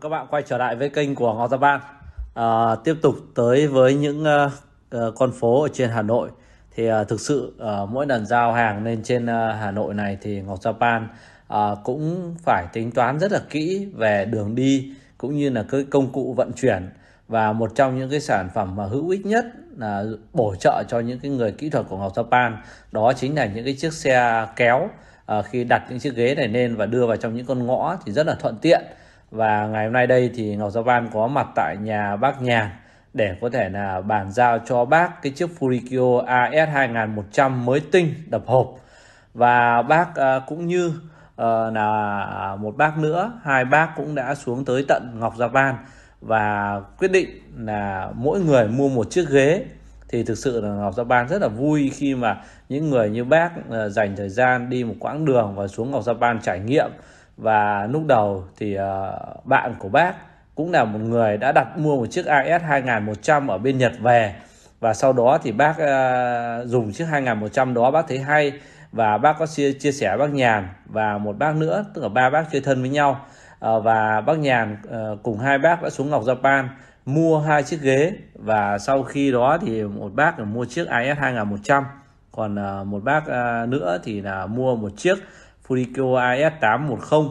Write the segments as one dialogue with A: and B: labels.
A: các bạn quay trở lại với kênh của Ngọc Gia Ban à, ờ, tiếp tục tới với những uh, con phố ở trên Hà Nội thì uh, thực sự uh, mỗi lần giao hàng lên trên uh, Hà Nội này thì Ngọc Japan uh, cũng phải tính toán rất là kỹ về đường đi cũng như là cái công cụ vận chuyển và một trong những cái sản phẩm mà hữu ích nhất là bổ trợ cho những cái người kỹ thuật của Ngọc Japan đó chính là những cái chiếc xe kéo uh, khi đặt những chiếc ghế này lên và đưa vào trong những con ngõ thì rất là thuận tiện và ngày hôm nay đây thì Ngọc Giao Ban có mặt tại nhà bác nhà để có thể là bàn giao cho bác cái chiếc Furikyo AS2100 mới tinh đập hộp và bác à, cũng như ờ, là một bác nữa hai bác cũng đã xuống tới tận Ngọc Gia Ban và quyết định là mỗi người mua một chiếc ghế thì thực sự là Ngọc Gia Ban rất là vui khi mà những người như bác ờ, dành thời gian đi một quãng đường và xuống Ngọc Gia Ban trải nghiệm và lúc đầu thì ờ, bạn của bác cũng là một người đã đặt mua một chiếc AS 2100 ở bên Nhật về và sau đó thì bác ờ, dùng chiếc 2100 đó bác thấy hay và bác có chia, chia sẻ bác Nhàn và một bác nữa tức là ba bác chơi thân với nhau ờ, và bác Nhàn cùng hai bác đã xuống Ngọc Japan mua hai chiếc ghế và sau khi đó thì một bác mua chiếc AS 2100 còn một bác nữa thì là mua một chiếc Furikyo AS810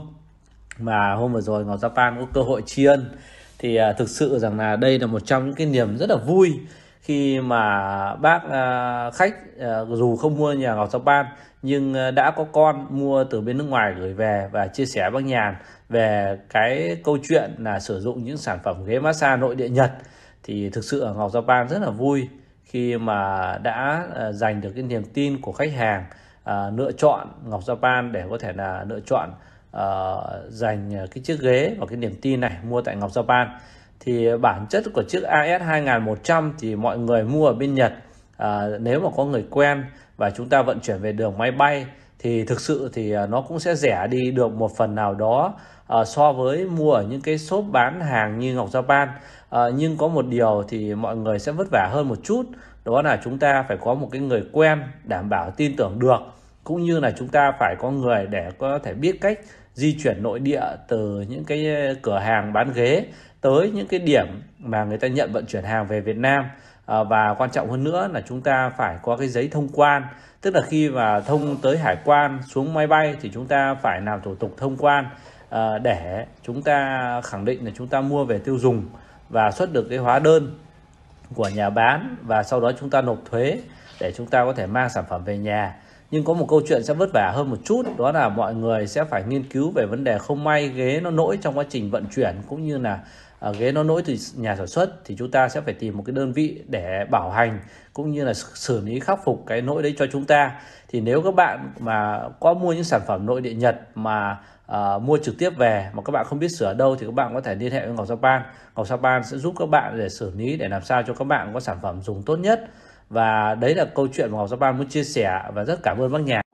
A: mà hôm vừa rồi Ngọc Japan có cơ hội tri ân thì à, thực sự rằng là đây là một trong những cái niềm rất là vui khi mà bác à, khách à, dù không mua nhà Ngọc Japan nhưng à, đã có con mua từ bên nước ngoài gửi về và chia sẻ bác Nhàn về cái câu chuyện là sử dụng những sản phẩm ghế massage nội địa Nhật thì thực sự ở Ngọc Japan rất là vui khi mà đã giành à, được cái niềm tin của khách hàng à, lựa chọn Ngọc Japan để có thể là lựa chọn à, dành cái chiếc ghế và cái niềm tin này mua tại Ngọc Japan thì bản chất của chiếc AS 2100 thì mọi người mua ở bên Nhật à, nếu mà có người quen và chúng ta vận chuyển về đường máy bay thì thực sự thì à, nó cũng sẽ rẻ đi được một phần nào đó à, so với mua ở những cái shop bán hàng như Ngọc Japan à, nhưng có một điều thì mọi người sẽ vất vả hơn một chút đó là chúng ta phải có một cái người quen đảm bảo tin tưởng được cũng như là chúng ta phải có người để có thể biết cách di chuyển nội địa từ những cái ờ, cửa hàng bán ghế tới những cái điểm mà người ta nhận vận chuyển hàng về Việt Nam ờ, và quan trọng hơn nữa là chúng ta phải có cái giấy thông quan tức là khi mà thông tới hải quan xuống máy bay thì chúng ta phải làm thủ tục thông quan ờ, để chúng ta khẳng định là chúng ta mua về tiêu dùng và xuất được cái hóa đơn của nhà bán và sau đó chúng ta nộp thuế để chúng ta có thể mang sản phẩm về nhà nhưng có một câu chuyện sẽ vất vả hơn một chút đó là mọi người sẽ phải nghiên cứu về vấn đề không may ghế nó nỗi trong quá trình vận chuyển cũng như là uh, ghế nó nỗi từ nhà sản xuất thì chúng ta sẽ phải tìm một cái đơn vị để bảo hành cũng như là xử lý khắc phục cái nỗi đấy cho chúng ta thì nếu các bạn mà có mua những sản phẩm nội địa Nhật mà uh, mua trực tiếp về mà các bạn không biết sửa đâu thì các bạn có thể liên hệ với Ngọc Japan Ngọc Japan sẽ giúp các bạn để xử lý để làm sao cho các bạn có sản phẩm dùng tốt nhất và đấy là câu chuyện mà học Japan muốn chia sẻ và rất cảm ơn bác nhà